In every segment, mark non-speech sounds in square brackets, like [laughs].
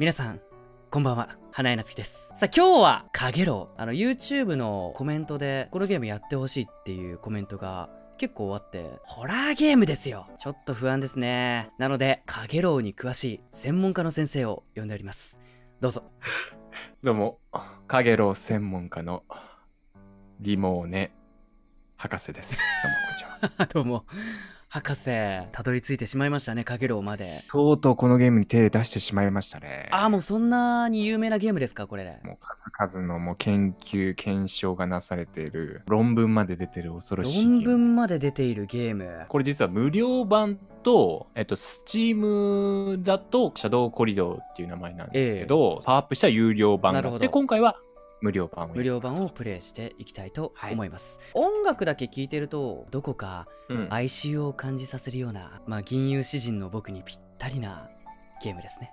皆さん、こんばんは。花江夏樹です。さあ、今日は、かげろう。あの、YouTube のコメントで、このゲームやってほしいっていうコメントが結構あって、ホラーゲームですよ。ちょっと不安ですね。なので、かげろうに詳しい専門家の先生を呼んでおります。どうぞ。[laughs] どうも、かげろう専門家のリモーネ博士です。[laughs] どうも、こんにちは。どうも。博士、たどり着いてしまいましたね、かげろうまで。とうとうこのゲームに手出してしまいましたね。ああ、もうそんなに有名なゲームですか、これ。もう数々のもう研究、検証がなされている、論文まで出てる恐ろしい。論文まで出ているゲーム。これ実は無料版と、えっと、スチームだと、シャドウコリドーっていう名前なんですけど、えー、パワーアップした有料版があって、今回は無料版を無料版をプレイしていきたいと思います、はい、音楽だけ聴いてるとどこか哀愁を感じさせるような、うん、まあ銀融詩人の僕にぴったりなゲームですね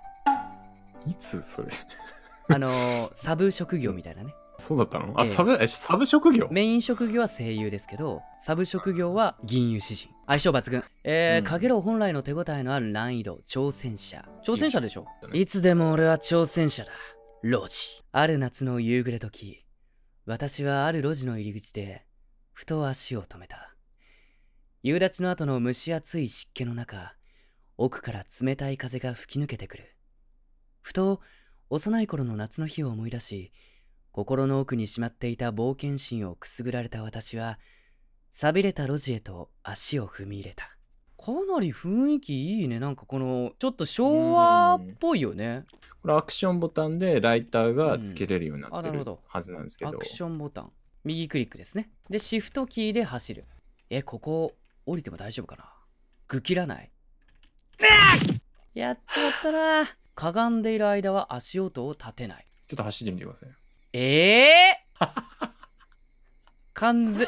いつそれ [laughs] あのサブ職業みたいなね、うん、そうだったのあ、えー、サブサブ職業メイン職業は声優ですけどサブ職業は銀融詩人相性抜群えー、うん、かげろう本来の手応えのある難易度挑戦者挑戦者でしょいつでも俺は挑戦者だ路地。ある夏の夕暮れ時、私はある路地の入り口で、ふと足を止めた。夕立の後の蒸し暑い湿気の中、奥から冷たい風が吹き抜けてくる。ふと、幼い頃の夏の日を思い出し、心の奥にしまっていた冒険心をくすぐられた私は、寂れた路地へと足を踏み入れた。かなり雰囲気いいねなんかこのちょっと昭和っぽいよねこれアクションボタンでライターがつけれるようになってるはずなんですけどうんど、アクションボタン右クリックですねでシフトキーで走るえここ降りても大丈夫かなぐきらないやっちまったなかがんでいる間は足音を立てないちょっと走ってみてくださいええー、[laughs] 完全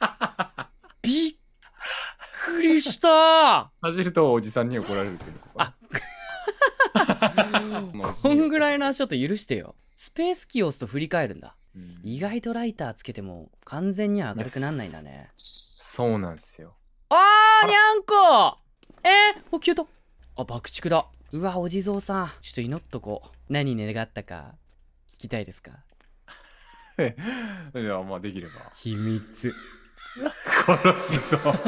[laughs] びっくりした走るとおじさんに怒られるけどあこんぐらいの足音許してよスペースキーを押すと振り返るんだ、うん、意外とライターつけても完全には明るくなんないんだねそうなんですよあーにゃんこえー、お消えたあ爆竹だうわお地蔵さんちょっと祈っとこう何願ったか聞きたいですか [laughs] いやまあできれば秘密殺すぞう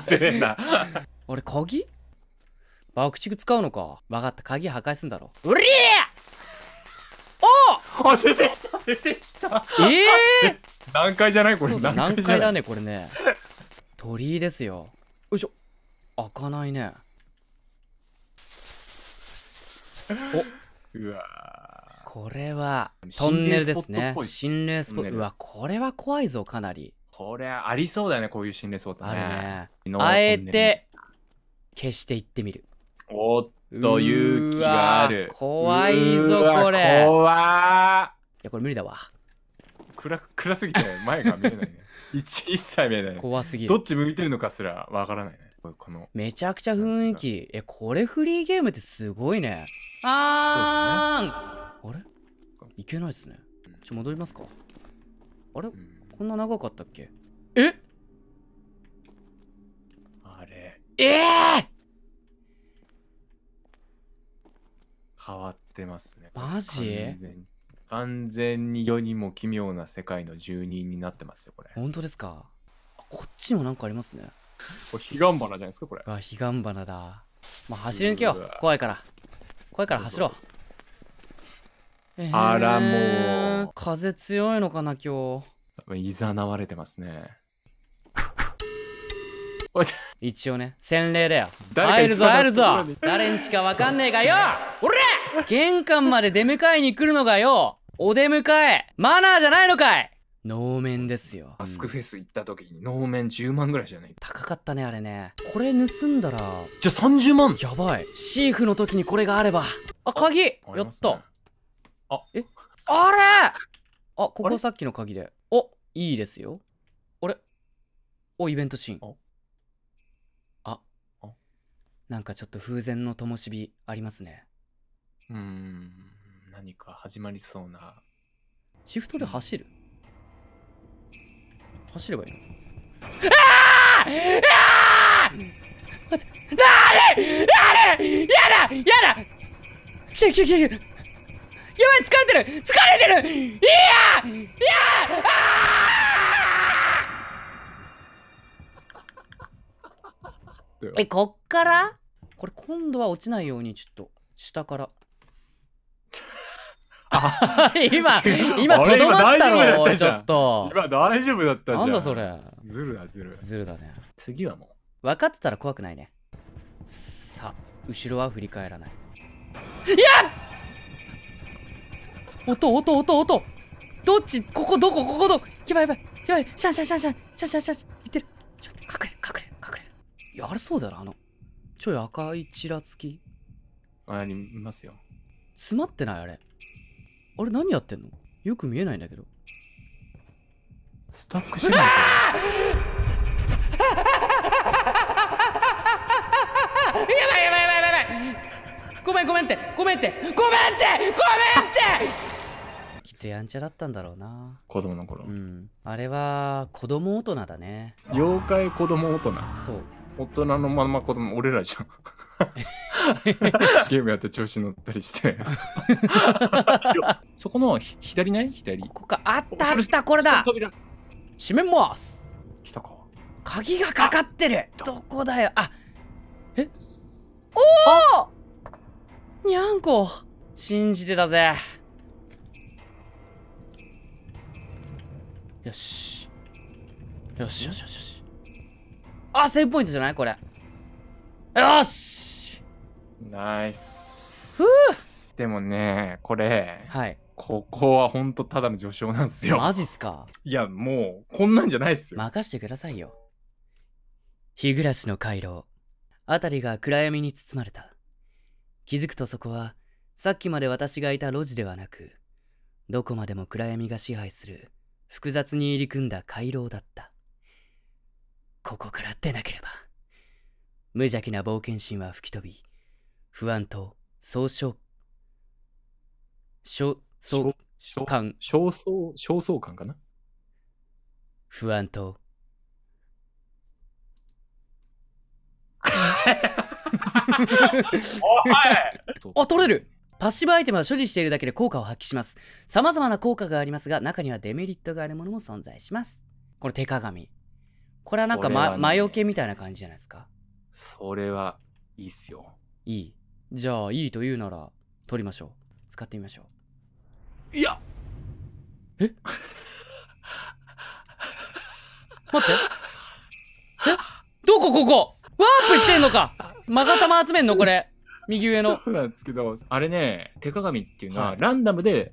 せえな俺鍵爆竹使うのか分かった鍵破壊すんだろうりお出てきた出てきたええー、難じゃないこれ何階だねこれね鳥居ですよよいしょ開かないねおうわこれはトンネルですね心霊スポット、うわこれは怖いぞかなりこれありそうだよねこういう心霊スポットねあねあえて消していってみるおっと勇気がある怖いぞこれ怖いやこれ無理だわ暗暗すぎて前が見えないね [laughs] 一一切見えない、ね、怖すぎるどっち向いてるのかすらわからないねこのめちゃくちゃ雰囲気えこれフリーゲームってすごいねあーん、ね、あれいけないですねちょ戻りますかあれ、うんそんな長かったっけえあれ。ええー、変わってますね。マジ完全に世にも奇妙な世界の住人になってますよ、これ。本当ですかこっちもなんかありますね。これ、彼岸花じゃないですか、これ。あ、彼岸花だ。まあ、走り抜けよ怖いから。怖いから走ろう。うえー、あら、もう。風強いのかな、今日。いざなわれてますね。[laughs] 一応ね、洗礼だよ。入るぞ、入るぞ。誰んちかわかんねえがよ。俺玄関まで出迎えに来るのがよ。お出迎え。マナーじゃないのかい能面ですよ。アスクフェス行った時に能面10万ぐらいじゃない高かったね、あれね。これ盗んだら。じゃ30万やばい。シーフの時にこれがあれば。あ、鍵やった。あ、えあれあ、ここさっきの鍵で。いいですよ。あれお、イベントシーン。あ。あなんかちょっと風前の灯火ありますね。うーん、何か始まりそうな。シフトで走る走ればいいのあああ待ってあれやだやだ来てる来てる来てやばい疲れてる疲れてるいやいやああったよえこっからこれ今度は落ちないようにちょっと下から [laughs] 今 [laughs] 今とどまったのちょっと今大丈夫だったじゃんなんだそれずるだずるずるだね次はもう分かってたら怖くないねさあ後ろは振り返らないいや音音音音どっちここどこここどこやばいやばいやばいシャンシャンシャンシャンシャンシャンシャンいってるちょっと隠れ隠れや、あれそうだな、あの、ちょい赤いちらつき。あ、りますよ。詰まってないあれ。あれ何やってんのよく見えないんだけど。スタックしてなやばいやばいやばいやばいごめんごめんってごめんってごめんってごめんってきっとやんちゃだったんだろうな子供の頃うんあれは子供大人だね妖怪子供大人そう大人のまま子供、俺らじゃん。[laughs] ゲームやって調子乗ったりして [laughs] そこの左ない左ここかあったあったこれだ閉めます来たか鍵がかかってるどこだよあえおおにゃんこ信じてたぜよしよしよしよしあ、セーブポイントじゃないこれ。よしナイス。でもね、これ。はい。ここはほんとただの序章なんですよ。マジっすかいや、もう、こんなんじゃないっすよ。任してくださいよ。日暮らしの回廊。辺りが暗闇に包まれた。気づくとそこは、さっきまで私がいた路地ではなく、どこまでも暗闇が支配する、複雑に入り組んだ回廊だった。ここから出なければ無邪気な冒険心は吹き飛び不安と総称焦燥感焦燥焦燥感かな不安とおいあ取れるパッシブアイテムは所持しているだけで効果を発揮します。様々な効果がありますが、中にはデメリットがあるものも存在します。この手鏡。これはなんか、ま、ね、魔除けみたいな感じじゃないですかそれはいいっすよいいじゃあいいというなら取りましょう使ってみましょういやえ待ってえどこここワープしてんのかまがたま集めんのこれ右上のそうなんですけどあれね手鏡っていうのは、はい、ランダムで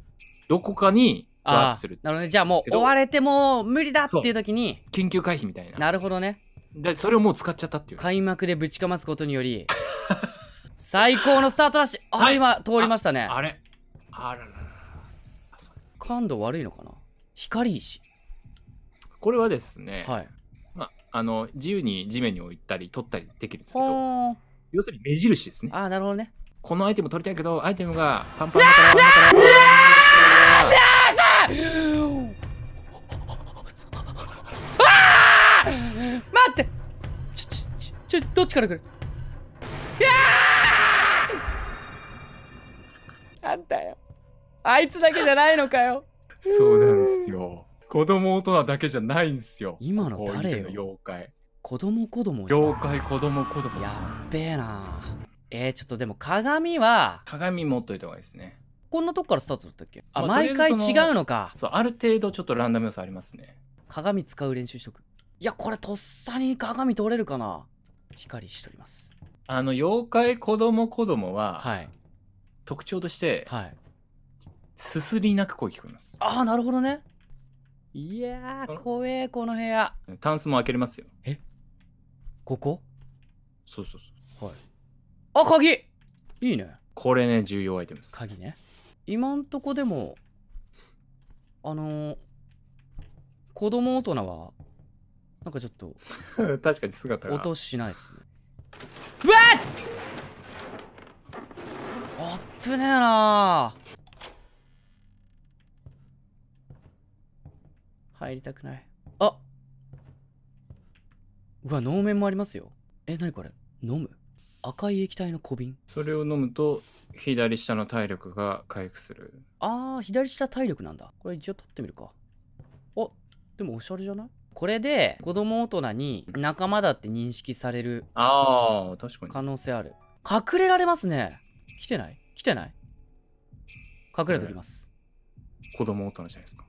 どこかにワープするなるほどねじゃあもう追われても無理だっていう時に緊急回避みたいななるほどねでそれをもう使っちゃったっていう開幕でぶちかますことにより [laughs] 最高のスタートだしあ、はい、今通りましたねあれあららら感度悪いのかな光石これはですね、はい、まあ、あの自由に地面に置いたり取ったりできるんですけど要するに目印ですねああなるほどねこのアイテム取りたいけどアイテムがパンパンだからだからあ待ってちょ、ちょ、ちょ、どっちから来るいやなんだよ。あいつだけじゃないのかよ。そうなんですよ。子供大人だけじゃないんですよ。今の誰よ妖怪。子供子供妖怪子供子供やっべえなえー、ちょっとでも鏡は鏡持っといた方がいいですねこんなとこからスタートだったっけあ、まあ毎回違うのかそうある程度ちょっとランダム要素ありますね鏡使う練習しとくいやこれとっさに鏡取れるかな光しとりますあの妖怪子供子供は、はい特徴として、はいすすり泣く声聞こえますああなるほどねいやー怖えこの部屋タンスも開けれますよえここそうそうそうあ鍵いいねこれね重要アイテムです鍵ね今んとこでもあのー、子供大人はなんかちょっと [laughs] 確かに姿がとしないっすねうわっあっねえな入りたくないあうわ能面もありますよえ何これ飲む赤い液体の小瓶それを飲むと左下の体力が回復するあー左下体力なんだこれ一応取ってみるかあでもおしゃれじゃないこれで子供大人に仲間だって認識されるああ確かに可能性ある隠れられますね来てない来てない隠れております、子供大人じゃないですか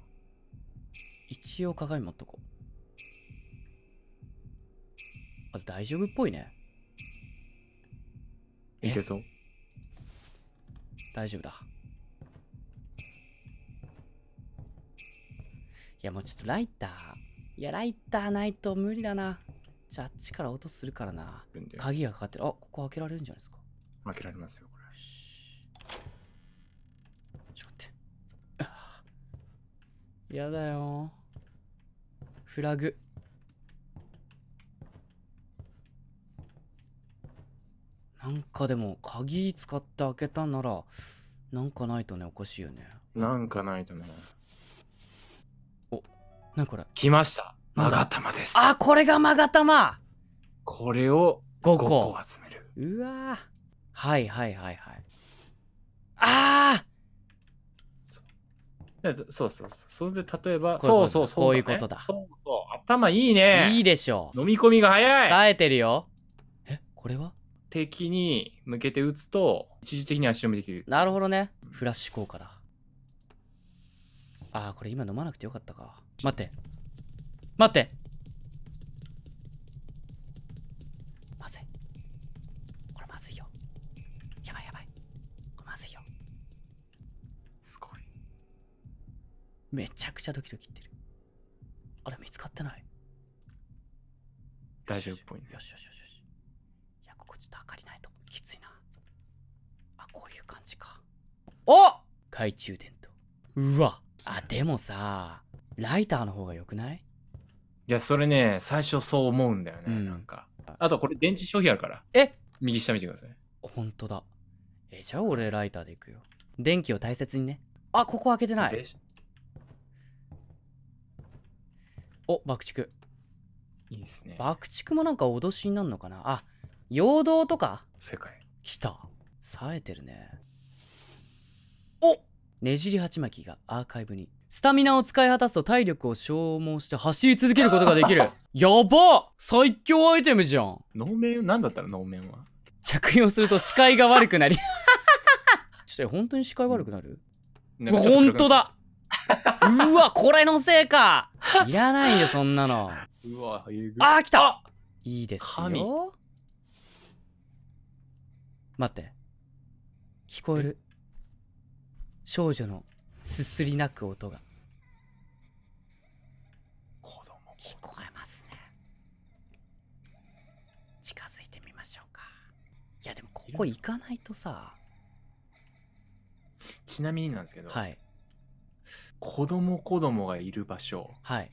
一応鏡持っとこうあ大丈夫っぽいねいけそう大丈夫だいやもうちょっとライターいやライターないと無理だなじゃあっちから音するからな鍵がかかってるあここ開けられるんじゃないですか開けられますよこれちょっと待ってやだよフラグなんかでも鍵使って開けたんならなんかないとねおかしいよねなんかないとねおなにこれ来ましたマガタマですあこれがマガタマこれを5個 ,5 個集めるうわはいはいはいはいああそうそうそう。それで例えば、そうそうそう。こういうことだ。そうそう。頭いいね。いいでしょう。飲み込みが早い。冴えてるよ。え、これは的に向けて打つと、一時的に足止めできる。なるほどね。フラッシュ効果だ。ああ、これ今飲まなくてよかったか。待って。待ってまずい。これまずいよ。やばいやばい。これまずいよ。すごい。めちゃくちゃドキドキってる。あれ見つかってない。大丈夫っぽい、ね、よしよしよし。こちょっと明かりないときついなあこういう感じかお懐中電灯うわあでもさライターの方がよくないいやそれね最初そう思うんだよね、うん、なんかあとこれ電池消費あるからえ右下見てください本当だえじゃあ俺ライターでいくよ電気を大切にねあここ開けてないお爆竹いいっすね爆竹もなんか脅しになるのかなあ陽動とか世界来た冴えてるねおねじり鉢巻きがアーカイブにスタミナを使い果たすと体力を消耗して走り続けることができる [laughs] やば最強アイテムじゃん能面何だったら能面は着用すると視界が悪くなり [laughs] ちょっと本当に視界悪くなる、うん、本当だうわこれのせいかいらないよそんなのうわあ来たいいですよ待って聞こえる少女のすすり泣く音が子供聞こえますね近づいてみましょうかいやでもここ行かないとさちなみになんですけど、はい、子供子供がいる場所はい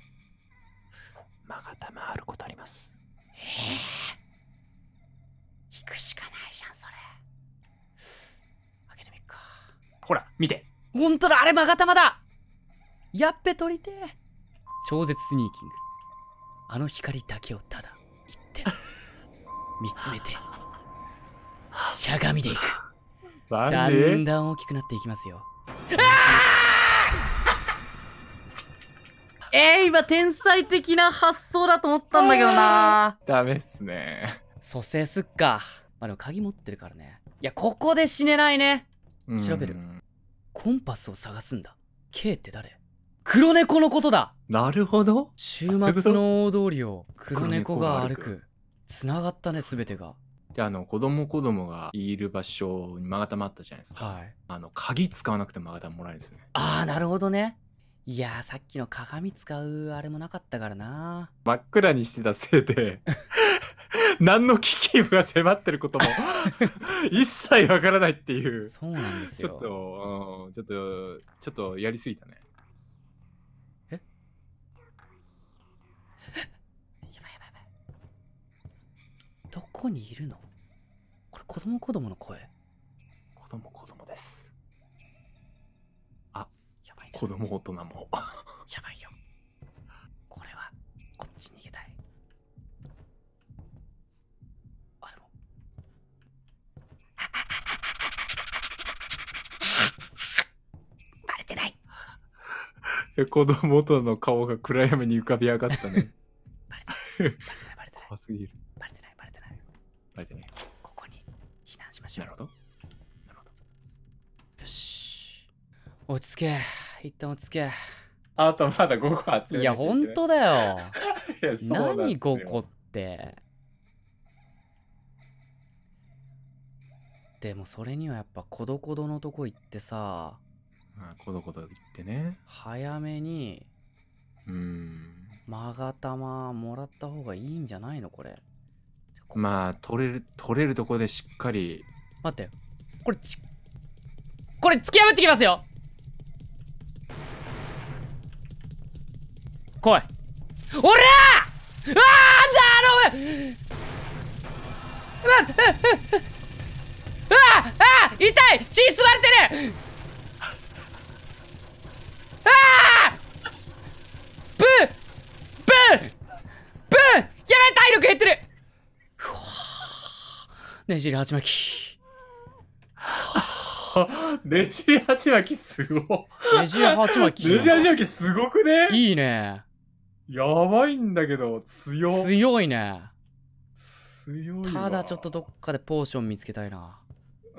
まがたまあることありますええーほら、見て。ほんとだ、あれまがたまだやっべ、取りて超絶スニーキング。あの光だけをただ、言って、見つめて、しゃがみでいく。だんだん大きくなっていきますよ。[laughs] えー、今天才的な発想だと思ったんだけどなダメっすね蘇生すっかまあでも鍵持ってるからねいやここで死ねないね調べるコンパスを探すんだ K って誰黒猫のことだなるほど週末の大通りを黒猫が歩くつながったねすべてがであの子供子供がいる場所にマガタもあったじゃないですか、はい、あの鍵使わなくてもマガタもらえるんですよねああなるほどねいやさっきの鏡使うあれもなかったからな真っ暗にしてたせいで [laughs] 何の危機が迫ってることも [laughs] 一切わからないっていう。そうなんですよ。ちょっと、うん、ちょっと、ちょっとやりすぎたね。え [laughs] やばいやばいやばい。どこにいるのこれ子供子供の声。子供子供です。あ、やばい。子供大人も。子供との顔が暗闇に浮かび上がってたね。バレてない、バレてない。怖すぎる。バレてない、バレてない。バレてない。ここに避難しましょう。なるほど。なるほど。よし。落ち着け。一旦落ち着け。あとまだ5個集めいや、ほんとだよ。[laughs] よ何5個って。でもそれにはやっぱコドコドのとこ行ってさあコドコド行ってね早めにうん勾玉もらった方がいいんじゃないのこれまあ取れる取れるとこでしっかり待ってこれちこれ突き破ってきますよ来いおらーあー頼むうわあ痛い血吸われてるねじり鉢巻 [laughs] き。ねじり鉢巻きすごねじり鉢巻き。ねじり鉢巻きすごくねいいね。やばいんだけど、強。強いね。強い。ただちょっとどっかでポーション見つけたいな。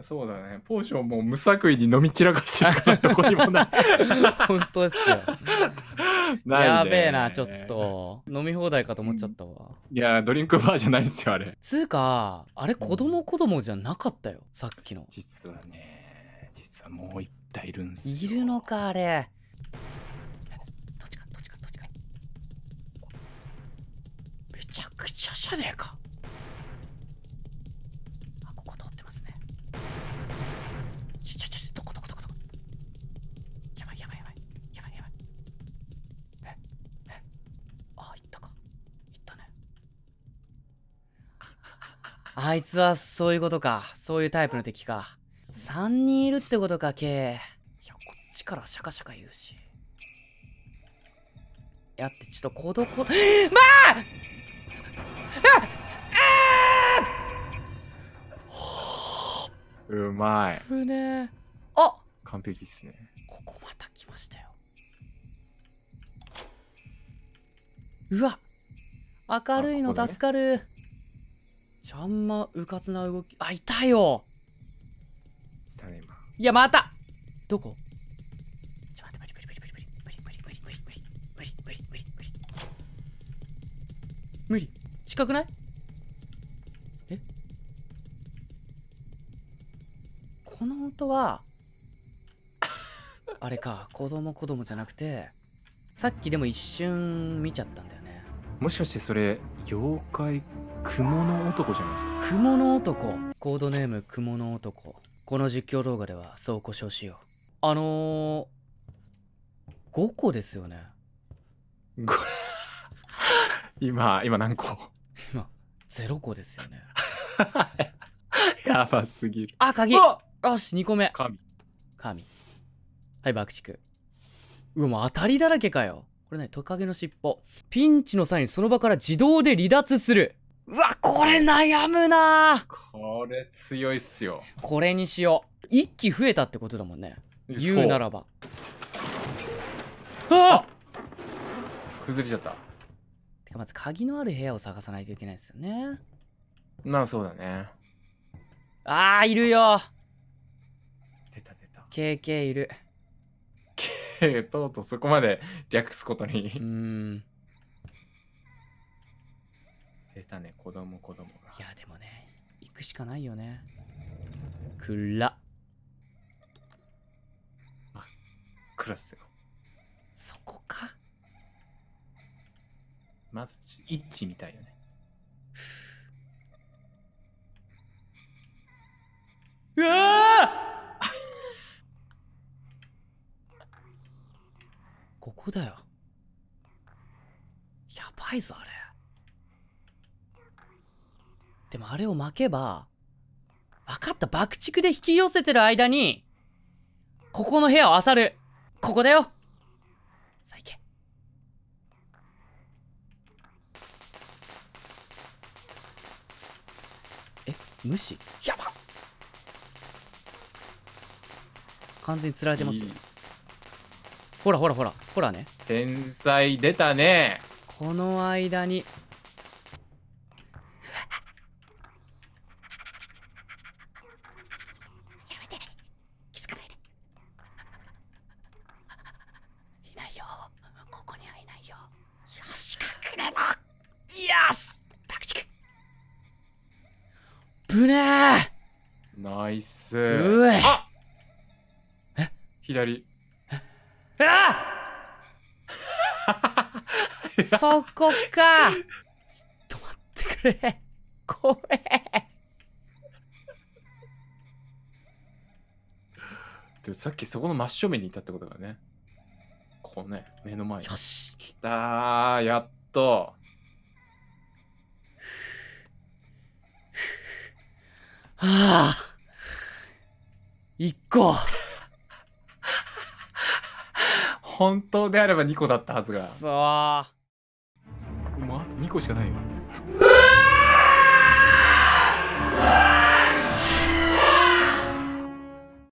そうだね。ポーションも無作為に飲み散らかしてるからどこにもない。[laughs] 本当ですよ。[laughs] ねやべえな、ちょっと。飲み放題かと思っちゃったわ。いや、ドリンクバーじゃないですよ、あれ。つうか、あれ子供子供じゃなかったよ、さっきの。実はね、実はもう一体いるんすよ。いるのか、あれ。どっちか、どっちか、どっちか。めちゃくちゃじゃねえか。ちょちょちょどこどこどこどこやばいやばいやばいやばいやばいええああ行ったか行ったねあいつはそういうことかそういうタイプの敵か3人いるってことか K いやこっちからシャカシャカ言うしやってちょっと孤独まああっうまい。ぶねあ完璧ですね。ここまた来ましたよ。うわ明るいの助かる。ちゃんまうかつな動き。あ、いたよいたね、今。いや、またどこちょっと待って、無理無理無理無理無理無理無理無理無理無理無理無理近くないこの音は、あれか、子供子供じゃなくて、さっきでも一瞬見ちゃったんだよね。もしかしてそれ、妖怪、蜘蛛の男じゃないですか。蜘蛛の男。コードネーム蜘蛛の男。この実況動画ではそう故障しよう。あのー、5個ですよね。[laughs] 今、今何個今、0個ですよね。[laughs] やばすぎる。あ、鍵よし、2個目。神。神。はい、爆竹。うわ、もう当たりだらけかよ。これね、トカゲの尻尾。ピンチの際にその場から自動で離脱する。うわ、これ悩むなこれ強いっすよ。これにしよう。一気増えたってことだもんね。言うならば。ああ崩れちゃった。てかまず鍵のある部屋を探さないといけないですよね。まあそうだね。ああ、いるよ。KK いる。K とうとうそこまで略すことに。うん。出たね、子供子供が。いや、でもね、行くしかないよね。くら。あ、くらっすよ。そこか。まず、一致みたいよね。だよやばいぞあれでもあれを巻けば分かった爆竹で引き寄せてる間にここの部屋を漁るここだよさあ行けえ無視やば完全に釣られてますよ、ね、ほらほらほらほらね天才出たねこの間にそこかちょっと待ってくれ怖えでさっきそこの真正面にいたってことだよねこうね目の前よし来たやっとはあ1個本当であれば2個だったはずがそう2個しかないよ。